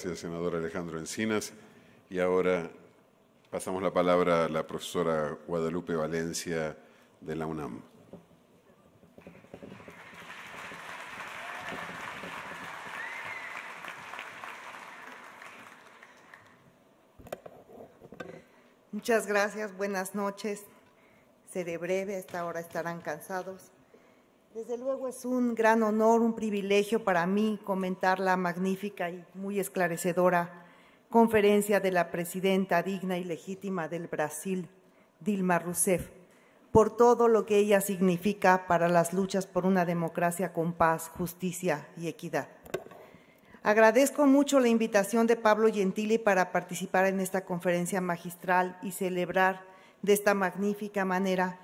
Gracias, senador Alejandro Encinas. Y ahora pasamos la palabra a la profesora Guadalupe Valencia de la UNAM. Muchas gracias, buenas noches. Seré breve, hasta ahora estarán cansados. Desde luego es un gran honor, un privilegio para mí comentar la magnífica y muy esclarecedora conferencia de la presidenta digna y legítima del Brasil, Dilma Rousseff, por todo lo que ella significa para las luchas por una democracia con paz, justicia y equidad. Agradezco mucho la invitación de Pablo Gentili para participar en esta conferencia magistral y celebrar de esta magnífica manera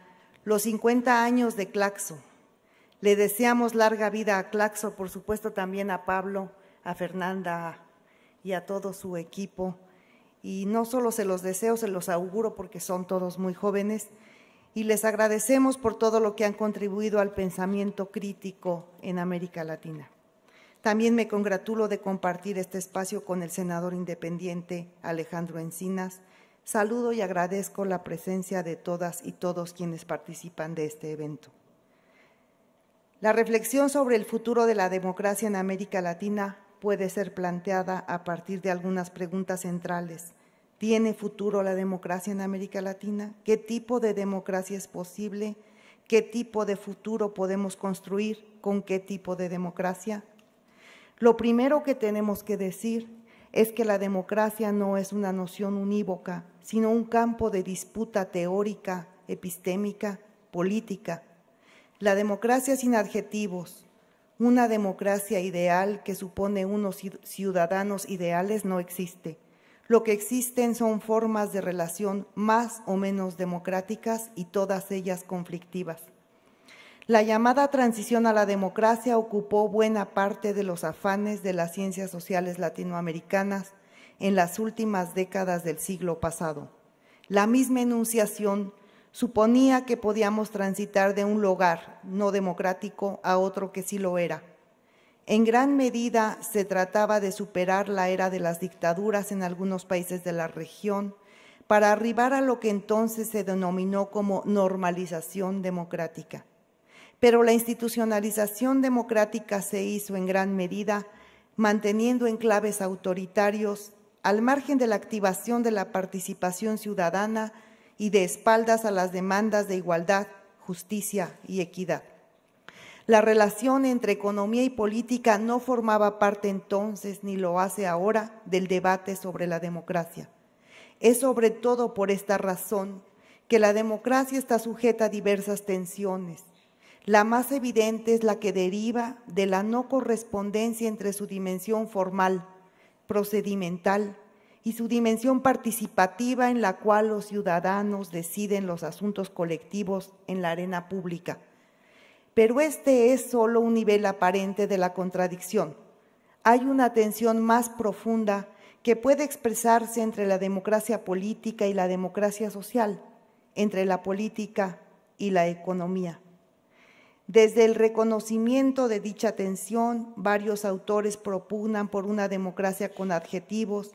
los 50 años de Claxo, le deseamos larga vida a Claxo, por supuesto también a Pablo, a Fernanda y a todo su equipo. Y no solo se los deseo, se los auguro porque son todos muy jóvenes. Y les agradecemos por todo lo que han contribuido al pensamiento crítico en América Latina. También me congratulo de compartir este espacio con el senador independiente Alejandro Encinas. Saludo y agradezco la presencia de todas y todos quienes participan de este evento. La reflexión sobre el futuro de la democracia en América Latina puede ser planteada a partir de algunas preguntas centrales. ¿Tiene futuro la democracia en América Latina? ¿Qué tipo de democracia es posible? ¿Qué tipo de futuro podemos construir? ¿Con qué tipo de democracia? Lo primero que tenemos que decir es que la democracia no es una noción unívoca, sino un campo de disputa teórica, epistémica, política la democracia sin adjetivos, una democracia ideal que supone unos ciudadanos ideales no existe. Lo que existen son formas de relación más o menos democráticas y todas ellas conflictivas. La llamada transición a la democracia ocupó buena parte de los afanes de las ciencias sociales latinoamericanas en las últimas décadas del siglo pasado. La misma enunciación suponía que podíamos transitar de un lugar no democrático a otro que sí lo era. En gran medida se trataba de superar la era de las dictaduras en algunos países de la región para arribar a lo que entonces se denominó como normalización democrática. Pero la institucionalización democrática se hizo en gran medida manteniendo enclaves autoritarios al margen de la activación de la participación ciudadana y de espaldas a las demandas de igualdad, justicia y equidad. La relación entre economía y política no formaba parte entonces ni lo hace ahora del debate sobre la democracia. Es sobre todo por esta razón que la democracia está sujeta a diversas tensiones. La más evidente es la que deriva de la no correspondencia entre su dimensión formal, procedimental y su dimensión participativa en la cual los ciudadanos deciden los asuntos colectivos en la arena pública. Pero este es solo un nivel aparente de la contradicción. Hay una tensión más profunda que puede expresarse entre la democracia política y la democracia social, entre la política y la economía. Desde el reconocimiento de dicha tensión, varios autores propugnan por una democracia con adjetivos,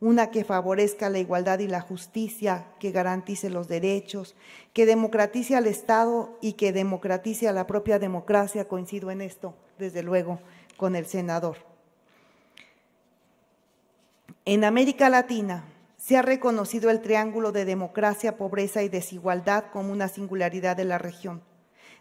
una que favorezca la igualdad y la justicia, que garantice los derechos, que democratice al Estado y que democratice a la propia democracia. Coincido en esto, desde luego, con el senador. En América Latina se ha reconocido el triángulo de democracia, pobreza y desigualdad como una singularidad de la región.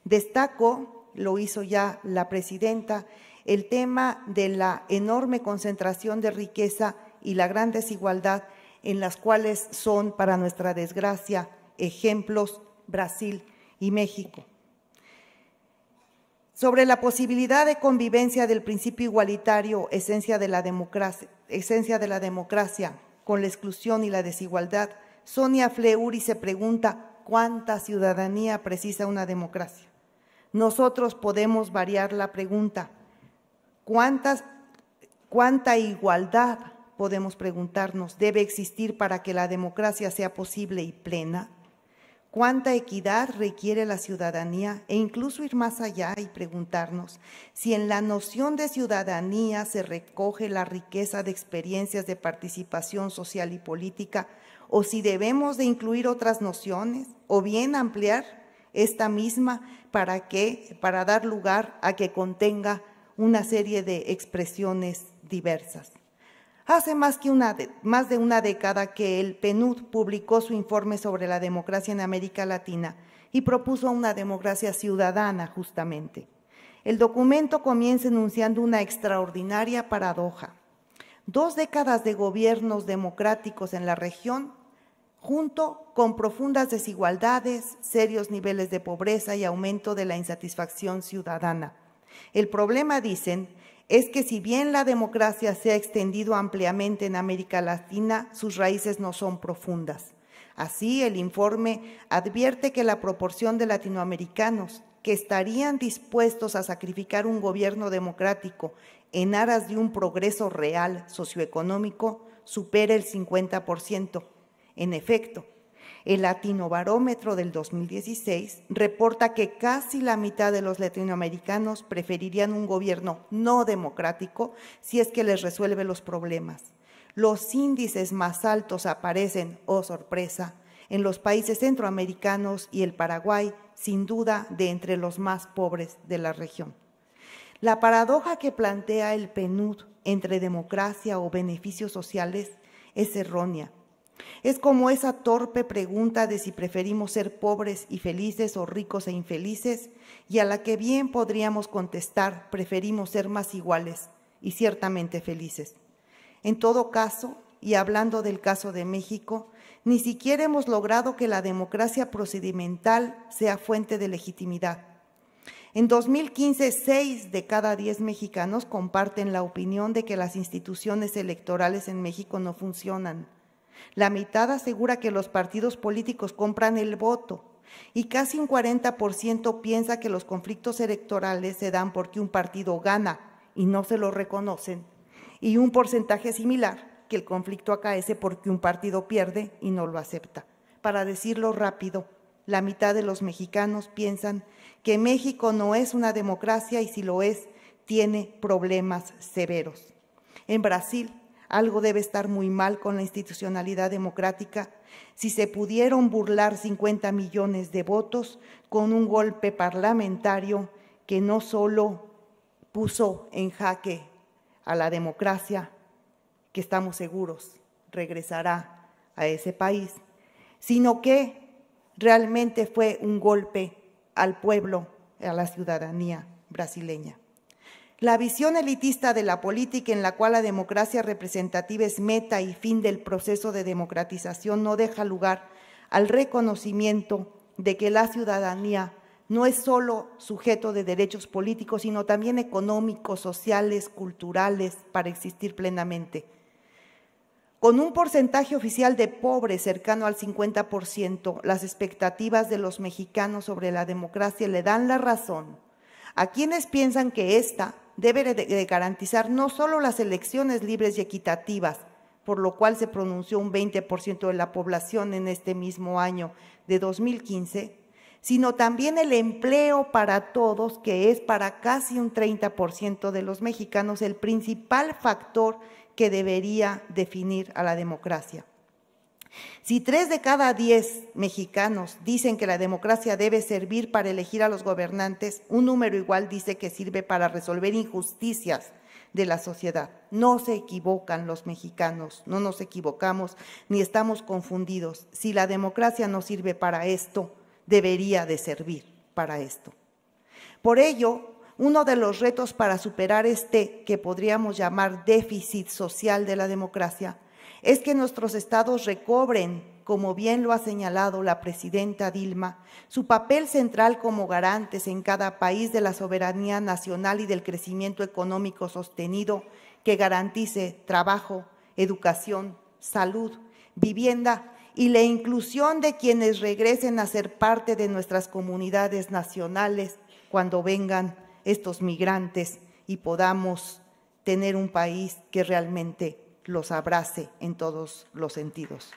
Destaco, lo hizo ya la presidenta, el tema de la enorme concentración de riqueza y la gran desigualdad en las cuales son, para nuestra desgracia, ejemplos Brasil y México. Sobre la posibilidad de convivencia del principio igualitario, esencia de la democracia, esencia de la democracia con la exclusión y la desigualdad, Sonia Fleuri se pregunta cuánta ciudadanía precisa una democracia. Nosotros podemos variar la pregunta, ¿cuánta igualdad podemos preguntarnos, debe existir para que la democracia sea posible y plena? ¿Cuánta equidad requiere la ciudadanía? E incluso ir más allá y preguntarnos si en la noción de ciudadanía se recoge la riqueza de experiencias de participación social y política, o si debemos de incluir otras nociones, o bien ampliar esta misma para que, para dar lugar a que contenga una serie de expresiones diversas. Hace más, una de, más de una década que el PNUD publicó su informe sobre la democracia en América Latina y propuso una democracia ciudadana, justamente. El documento comienza enunciando una extraordinaria paradoja. Dos décadas de gobiernos democráticos en la región, junto con profundas desigualdades, serios niveles de pobreza y aumento de la insatisfacción ciudadana. El problema, dicen, es que si bien la democracia se ha extendido ampliamente en América Latina, sus raíces no son profundas. Así, el informe advierte que la proporción de latinoamericanos que estarían dispuestos a sacrificar un gobierno democrático en aras de un progreso real socioeconómico supera el 50%. En efecto, el Latinobarómetro del 2016 reporta que casi la mitad de los latinoamericanos preferirían un gobierno no democrático si es que les resuelve los problemas. Los índices más altos aparecen, oh sorpresa, en los países centroamericanos y el Paraguay, sin duda de entre los más pobres de la región. La paradoja que plantea el PNUD entre democracia o beneficios sociales es errónea es como esa torpe pregunta de si preferimos ser pobres y felices o ricos e infelices, y a la que bien podríamos contestar, preferimos ser más iguales y ciertamente felices. En todo caso, y hablando del caso de México, ni siquiera hemos logrado que la democracia procedimental sea fuente de legitimidad. En 2015, seis de cada diez mexicanos comparten la opinión de que las instituciones electorales en México no funcionan la mitad asegura que los partidos políticos compran el voto y casi un 40% piensa que los conflictos electorales se dan porque un partido gana y no se lo reconocen. Y un porcentaje similar que el conflicto acaece porque un partido pierde y no lo acepta. Para decirlo rápido, la mitad de los mexicanos piensan que México no es una democracia y si lo es, tiene problemas severos. En Brasil, algo debe estar muy mal con la institucionalidad democrática si se pudieron burlar 50 millones de votos con un golpe parlamentario que no solo puso en jaque a la democracia, que estamos seguros regresará a ese país, sino que realmente fue un golpe al pueblo, a la ciudadanía brasileña. La visión elitista de la política en la cual la democracia representativa es meta y fin del proceso de democratización no deja lugar al reconocimiento de que la ciudadanía no es solo sujeto de derechos políticos, sino también económicos, sociales, culturales, para existir plenamente. Con un porcentaje oficial de pobres cercano al 50%, las expectativas de los mexicanos sobre la democracia le dan la razón a quienes piensan que esta debe de garantizar no solo las elecciones libres y equitativas, por lo cual se pronunció un 20% de la población en este mismo año de 2015, sino también el empleo para todos, que es para casi un 30% de los mexicanos el principal factor que debería definir a la democracia. Si tres de cada diez mexicanos dicen que la democracia debe servir para elegir a los gobernantes, un número igual dice que sirve para resolver injusticias de la sociedad. No se equivocan los mexicanos, no nos equivocamos ni estamos confundidos. Si la democracia no sirve para esto, debería de servir para esto. Por ello, uno de los retos para superar este que podríamos llamar déficit social de la democracia es que nuestros estados recobren, como bien lo ha señalado la presidenta Dilma, su papel central como garantes en cada país de la soberanía nacional y del crecimiento económico sostenido que garantice trabajo, educación, salud, vivienda y la inclusión de quienes regresen a ser parte de nuestras comunidades nacionales cuando vengan estos migrantes y podamos tener un país que realmente los abrace en todos los sentidos.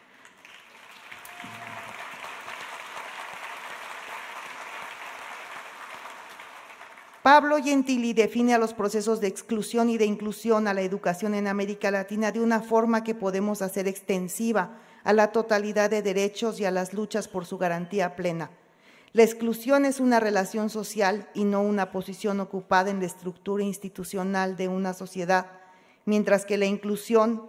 Pablo Gentili define a los procesos de exclusión y de inclusión a la educación en América Latina de una forma que podemos hacer extensiva a la totalidad de derechos y a las luchas por su garantía plena. La exclusión es una relación social y no una posición ocupada en la estructura institucional de una sociedad mientras que la inclusión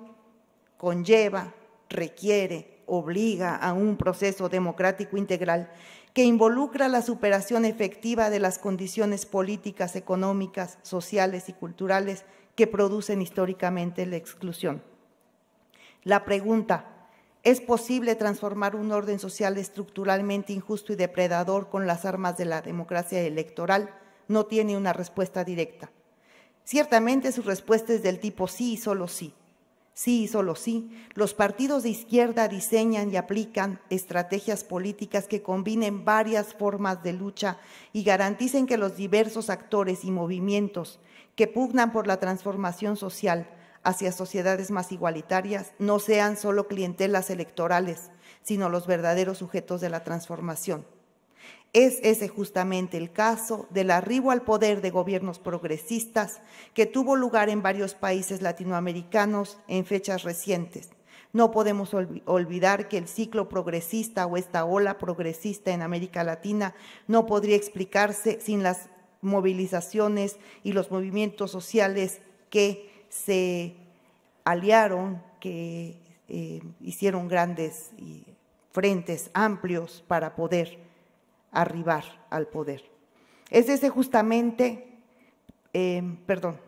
conlleva, requiere, obliga a un proceso democrático integral que involucra la superación efectiva de las condiciones políticas, económicas, sociales y culturales que producen históricamente la exclusión. La pregunta, ¿es posible transformar un orden social estructuralmente injusto y depredador con las armas de la democracia electoral? No tiene una respuesta directa. Ciertamente su respuesta es del tipo sí y solo sí. Sí y solo sí. Los partidos de izquierda diseñan y aplican estrategias políticas que combinen varias formas de lucha y garanticen que los diversos actores y movimientos que pugnan por la transformación social hacia sociedades más igualitarias no sean solo clientelas electorales, sino los verdaderos sujetos de la transformación. Es ese justamente el caso del arribo al poder de gobiernos progresistas que tuvo lugar en varios países latinoamericanos en fechas recientes. No podemos olvidar que el ciclo progresista o esta ola progresista en América Latina no podría explicarse sin las movilizaciones y los movimientos sociales que se aliaron, que eh, hicieron grandes frentes amplios para poder arribar al poder. Es ese justamente, em, perdón.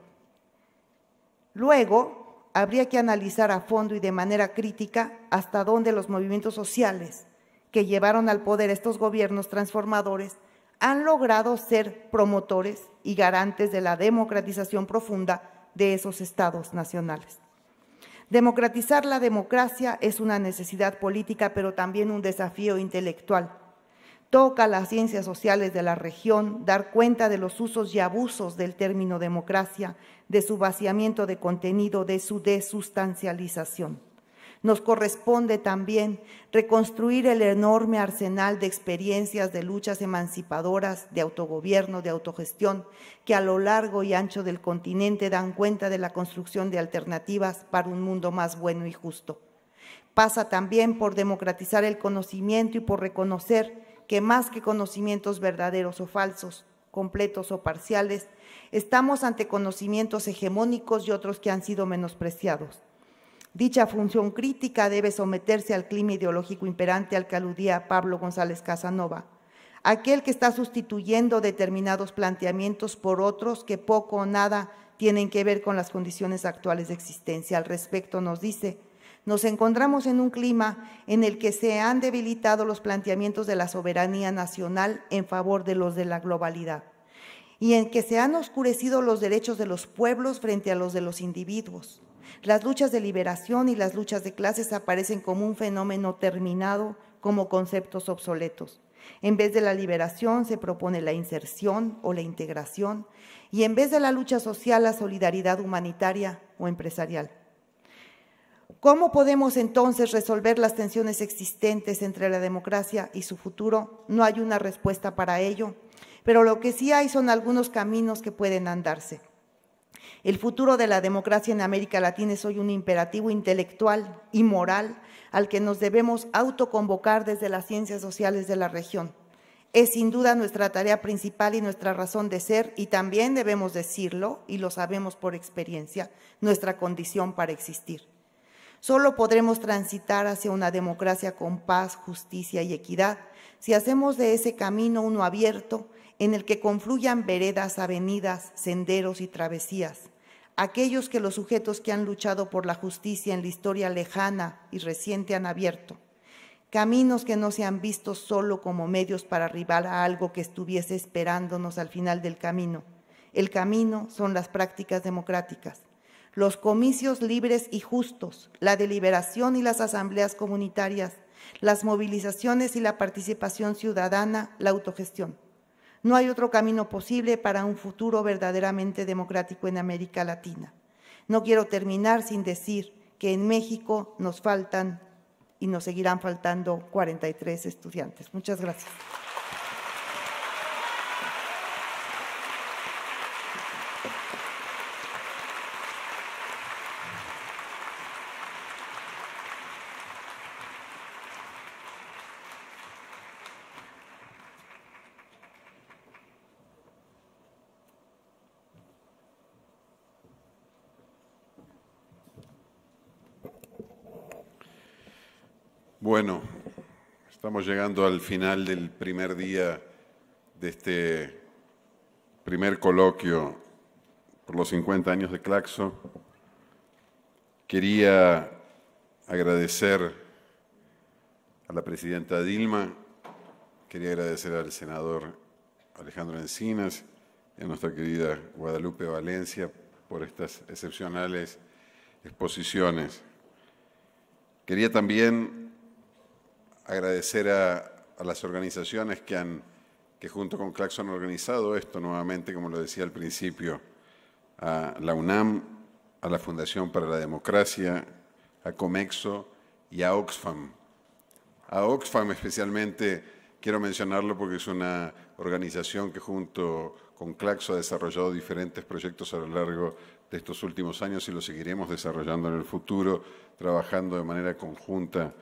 Luego, habría que analizar a fondo y de manera crítica hasta dónde los movimientos sociales que llevaron al poder estos gobiernos transformadores han logrado ser promotores y garantes de la democratización profunda de esos estados nacionales. Democratizar la democracia es una necesidad política, pero también un desafío intelectual Toca a las ciencias sociales de la región dar cuenta de los usos y abusos del término democracia, de su vaciamiento de contenido, de su desustancialización. Nos corresponde también reconstruir el enorme arsenal de experiencias de luchas emancipadoras, de autogobierno, de autogestión, que a lo largo y ancho del continente dan cuenta de la construcción de alternativas para un mundo más bueno y justo. Pasa también por democratizar el conocimiento y por reconocer que más que conocimientos verdaderos o falsos, completos o parciales, estamos ante conocimientos hegemónicos y otros que han sido menospreciados. Dicha función crítica debe someterse al clima ideológico imperante al que aludía Pablo González Casanova, aquel que está sustituyendo determinados planteamientos por otros que poco o nada tienen que ver con las condiciones actuales de existencia. Al respecto nos dice, nos encontramos en un clima en el que se han debilitado los planteamientos de la soberanía nacional en favor de los de la globalidad y en que se han oscurecido los derechos de los pueblos frente a los de los individuos. Las luchas de liberación y las luchas de clases aparecen como un fenómeno terminado, como conceptos obsoletos. En vez de la liberación se propone la inserción o la integración y en vez de la lucha social la solidaridad humanitaria o empresarial. ¿Cómo podemos entonces resolver las tensiones existentes entre la democracia y su futuro? No hay una respuesta para ello, pero lo que sí hay son algunos caminos que pueden andarse. El futuro de la democracia en América Latina es hoy un imperativo intelectual y moral al que nos debemos autoconvocar desde las ciencias sociales de la región. Es sin duda nuestra tarea principal y nuestra razón de ser, y también debemos decirlo, y lo sabemos por experiencia, nuestra condición para existir. Solo podremos transitar hacia una democracia con paz, justicia y equidad si hacemos de ese camino uno abierto en el que confluyan veredas, avenidas, senderos y travesías. Aquellos que los sujetos que han luchado por la justicia en la historia lejana y reciente han abierto. Caminos que no se han visto solo como medios para arribar a algo que estuviese esperándonos al final del camino. El camino son las prácticas democráticas los comicios libres y justos, la deliberación y las asambleas comunitarias, las movilizaciones y la participación ciudadana, la autogestión. No hay otro camino posible para un futuro verdaderamente democrático en América Latina. No quiero terminar sin decir que en México nos faltan y nos seguirán faltando 43 estudiantes. Muchas gracias. Bueno, estamos llegando al final del primer día de este primer coloquio por los 50 años de Claxo. Quería agradecer a la presidenta Dilma, quería agradecer al senador Alejandro Encinas y a nuestra querida Guadalupe Valencia por estas excepcionales exposiciones. Quería también agradecer a, las organizaciones que han que junto con Claxo han organizado esto nuevamente, como lo decía al principio, a la UNAM, a la Fundación para la Democracia, a Comexo y a Oxfam. A Oxfam especialmente quiero mencionarlo porque es una organización que junto con Claxo ha desarrollado diferentes proyectos a lo largo de estos últimos años y lo seguiremos desarrollando en el futuro, trabajando de manera conjunta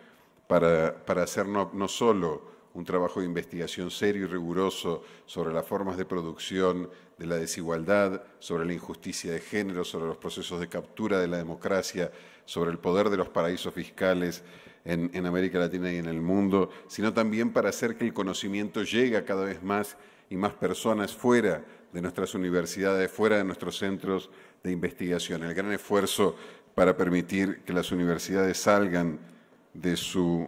para, hacer no, solo un trabajo de investigación serio y riguroso sobre las formas de producción de la desigualdad, sobre la injusticia de género, sobre los procesos de captura de la democracia, sobre el poder de los paraísos fiscales en, en América Latina y en el mundo, sino también para hacer que el conocimiento llegue a cada vez más y más personas fuera de nuestras universidades, fuera de nuestros centros de investigación. El gran esfuerzo para permitir que las universidades salgan de su,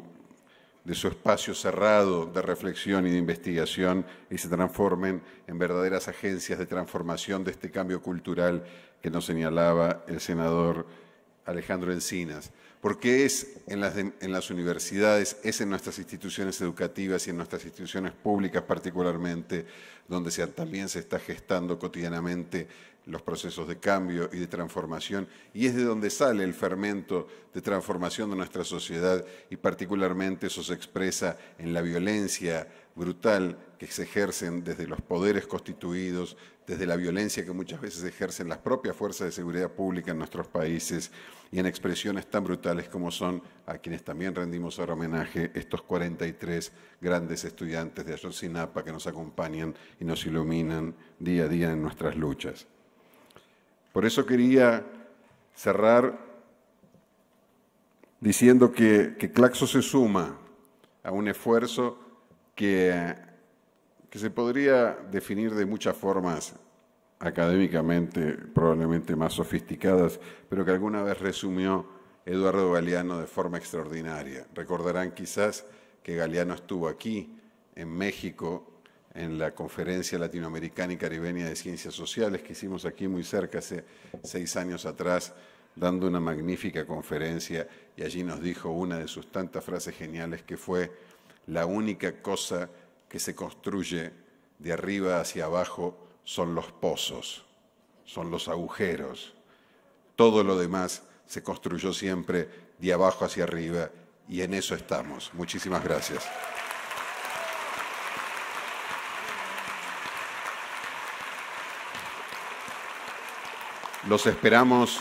espacio cerrado de reflexión y de investigación y se transformen en verdaderas agencias de transformación de este cambio cultural que nos señalaba el senador Alejandro Encinas. Porque es en las, universidades, es en nuestras instituciones educativas y en nuestras instituciones públicas particularmente, donde también se está gestando cotidianamente los procesos de cambio y de transformación, y es de donde sale el fermento de transformación de nuestra sociedad, y particularmente eso se expresa en la violencia brutal que se ejercen desde los poderes constituidos, desde la violencia que muchas veces ejercen las propias fuerzas de seguridad pública en nuestros países, y en expresiones tan brutales como son, a quienes también rendimos ahora homenaje, estos 43 grandes estudiantes de Ayotzinapa que nos acompañan y nos iluminan día a día en nuestras luchas. Por eso quería cerrar diciendo que, Claxo se suma a un esfuerzo que, que se podría definir de muchas formas académicamente probablemente más sofisticadas, pero que alguna vez resumió Eduardo Galeano de forma extraordinaria. Recordarán quizás que Galeano estuvo aquí, en México, en la conferencia latinoamericana y caribeña de ciencias sociales que hicimos aquí muy cerca hace seis años atrás, dando una magnífica conferencia y allí nos dijo una de sus tantas frases geniales que fue, la única cosa que se construye de arriba hacia abajo son los pozos, son los agujeros. Todo lo demás se construyó siempre de abajo hacia arriba y en eso estamos. Muchísimas gracias. Los esperamos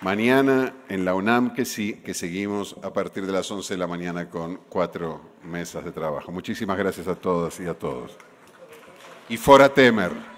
mañana en la UNAM, que sí, que seguimos a partir de las 11 de la mañana con cuatro mesas de trabajo. Muchísimas gracias a todas y a todos. Y fora Temer.